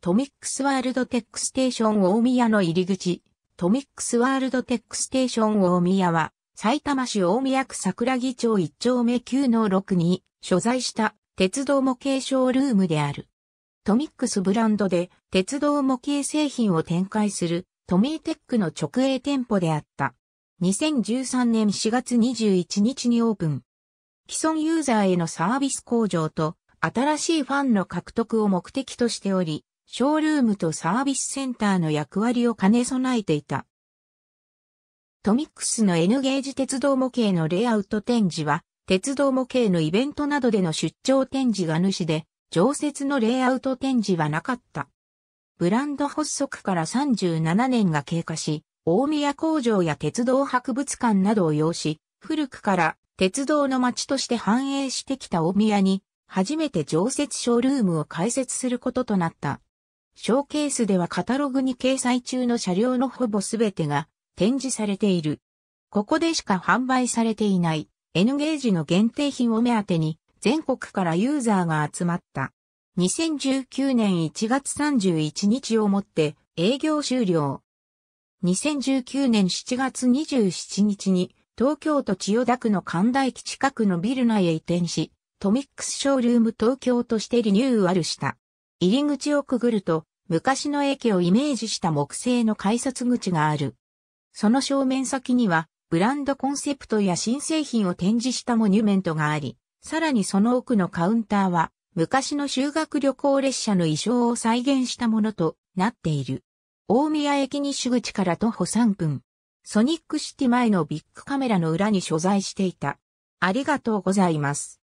トミックスワールドテックステーション大宮の入り口。トミックスワールドテックステーション大宮は、埼玉市大宮区桜木町1丁目9の6に所在した鉄道模型ショールームである。トミックスブランドで鉄道模型製品を展開するトミーテックの直営店舗であった。2013年4月21日にオープン。既存ユーザーへのサービス向上と新しいファンの獲得を目的としており、ショールームとサービスセンターの役割を兼ね備えていた。トミックスの N ゲージ鉄道模型のレイアウト展示は、鉄道模型のイベントなどでの出張展示が主で、常設のレイアウト展示はなかった。ブランド発足から37年が経過し、大宮工場や鉄道博物館などを要し、古くから鉄道の街として繁栄してきた大宮に、初めて常設ショールームを開設することとなった。ショーケースではカタログに掲載中の車両のほぼすべてが展示されている。ここでしか販売されていない N ゲージの限定品を目当てに全国からユーザーが集まった。2019年1月31日をもって営業終了。2019年7月27日に東京都千代田区の神田駅近くのビル内へ移転し、トミックスショールーム東京としてリニューアルした。入り口をくぐると昔の駅をイメージした木製の改札口がある。その正面先には、ブランドコンセプトや新製品を展示したモニュメントがあり、さらにその奥のカウンターは、昔の修学旅行列車の衣装を再現したものとなっている。大宮駅西口から徒歩3分。ソニックシティ前のビッグカメラの裏に所在していた。ありがとうございます。